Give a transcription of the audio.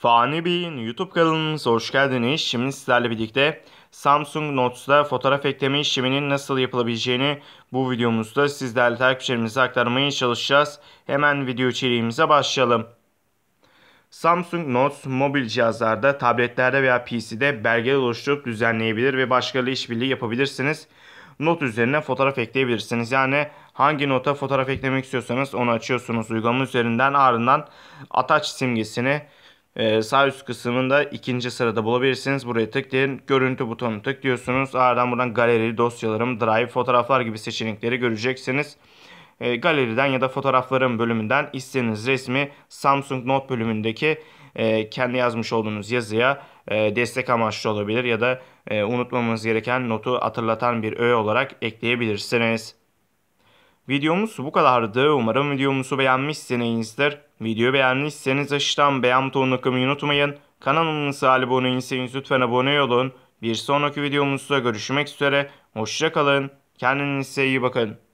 Fani Bey'in YouTube kanalımıza hoş geldiniz. Şimdi sizlerle birlikte Samsung Notes'da fotoğraf ekleme işleminin nasıl yapılabileceğini bu videomuzda sizlerle takipçilerimize aktarmaya çalışacağız. Hemen video içeriğimize başlayalım. Samsung Notes mobil cihazlarda, tabletlerde veya PC'de belge oluşturup düzenleyebilir ve başkaları işbirliği yapabilirsiniz. Not üzerine fotoğraf ekleyebilirsiniz. Yani hangi nota fotoğraf eklemek istiyorsanız onu açıyorsunuz uygulama üzerinden ardından ataç simgesini ee, sağ üst kısmında ikinci sırada bulabilirsiniz. Buraya tıklayın. Görüntü butonunu tıklıyorsunuz. Ardından buradan galeri, dosyalarım, drive, fotoğraflar gibi seçenekleri göreceksiniz. Ee, galeriden ya da fotoğraflarım bölümünden istediğiniz resmi Samsung Note bölümündeki e, kendi yazmış olduğunuz yazıya e, destek amaçlı olabilir ya da e, unutmamız gereken notu hatırlatan bir öğe olarak ekleyebilirsiniz. Videomuz bu kadardı. Umarım videomuzu beğenmişsinizdir. Videoyu beğenmişseniz aşağıdan beğen butonuna kımayı unutmayın. Kanalımıza abone değilseniz lütfen abone olun. Bir sonraki videomuzda görüşmek üzere. Hoşçakalın. Kendinize iyi bakın.